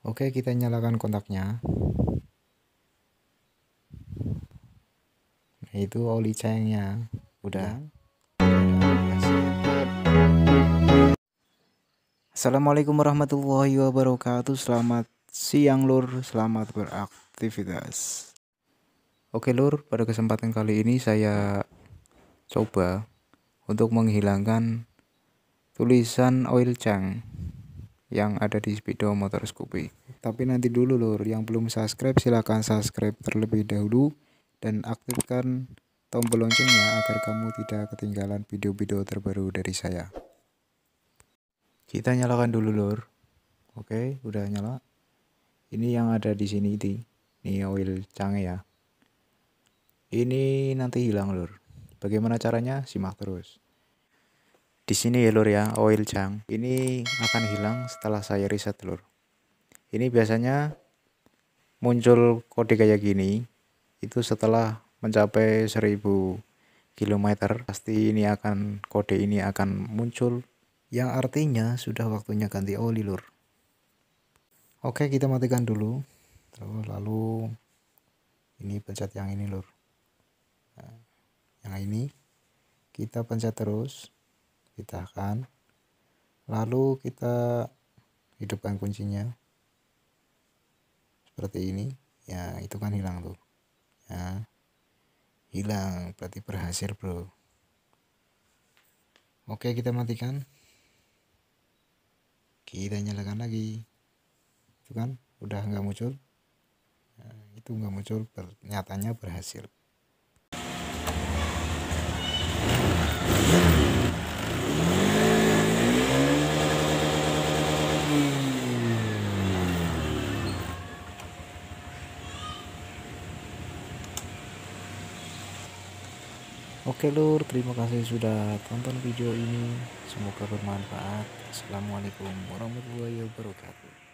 Oke, kita nyalakan kontaknya. Nah, itu oli cengnya Udah. Ya. Assalamualaikum warahmatullahi wabarakatuh. Selamat siang Lur, selamat beraktivitas. Oke Lur, pada kesempatan kali ini saya coba untuk menghilangkan tulisan oil cang yang ada di Speedo Motor Scoopy. Tapi nanti dulu lur, yang belum subscribe silahkan subscribe terlebih dahulu dan aktifkan tombol loncengnya agar kamu tidak ketinggalan video-video terbaru dari saya. Kita nyalakan dulu lur. Oke, udah nyala. Ini yang ada di sini di ini oil canggih ya. Ini nanti hilang lur. Bagaimana caranya? Simak terus. Di sini ya lur ya, oil jang. Ini akan hilang setelah saya riset lur. Ini biasanya muncul kode kayak gini, itu setelah mencapai 1000 km, pasti ini akan kode ini akan muncul, yang artinya sudah waktunya ganti oli lur. Oke kita matikan dulu, terus lalu ini pencet yang ini lur. Nah, yang ini kita pencet terus kan lalu kita hidupkan kuncinya seperti ini ya itu kan hilang tuh ya hilang berarti berhasil bro oke kita matikan kita nyalakan lagi itu kan udah nggak muncul nah, itu nggak muncul ternyatanya berhasil Oke lur, terima kasih sudah tonton video ini. Semoga bermanfaat. Assalamualaikum warahmatullahi wabarakatuh.